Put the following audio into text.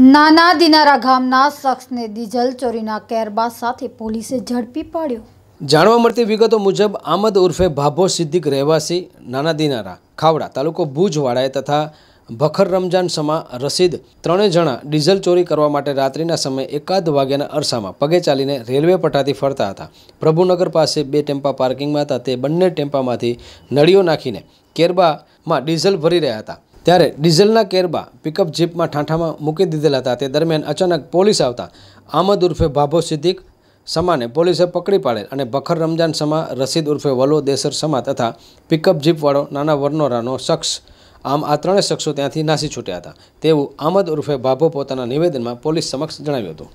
નાના દિનારા ગામના શખ્સને ડીઝલ ચોરીના કેરબા સાથે પોલીસે ઝડપી પાડ્યો જાણવા મળતી વિગતો મુજબ આમદ ઉર્ફે ભાભો સિદ્દીક રહેવાસી નાના દિનારા ખાવડા તાલુકો ભુજવાડાએ તથા ભખર રમજાન સમા રસીદ ત્રણેય જણા ડીઝલ ચોરી કરવા માટે રાત્રિના સમયે એકાદ વાગ્યાના અરસામાં પગે ચાલીને રેલવે પટાથી ફરતા હતા પ્રભુનગર પાસે બે ટેમ્પા પાર્કિંગમાં હતા તે બંને ટેમ્પામાંથી નળીઓ નાખીને કેરબામાં ડીઝલ ભરી રહ્યા હતા ત્યારે ડીઝલના કેરબા પિકઅપ જીપમાં ઠાંઠામાં મૂકી દીધેલા હતા તે દરમિયાન અચાનક પોલીસ આવતા આમદ ઉર્ફે ભાભો સિદ્દીક સમાને પોલીસે પકડી પાડેલ અને બખર રમજાન સમા રસીદ ઉર્ફે વલો દેસર સમા તથા પિકઅપ જીપવાળો નાના વરનોરાનો શખ્સ આમ આ ત્રણેય શખ્સો ત્યાંથી નાસી છૂટ્યા હતા તેવું આમદ ઉર્ફે ભાભો પોતાના નિવેદનમાં પોલીસ સમક્ષ જણાવ્યું હતું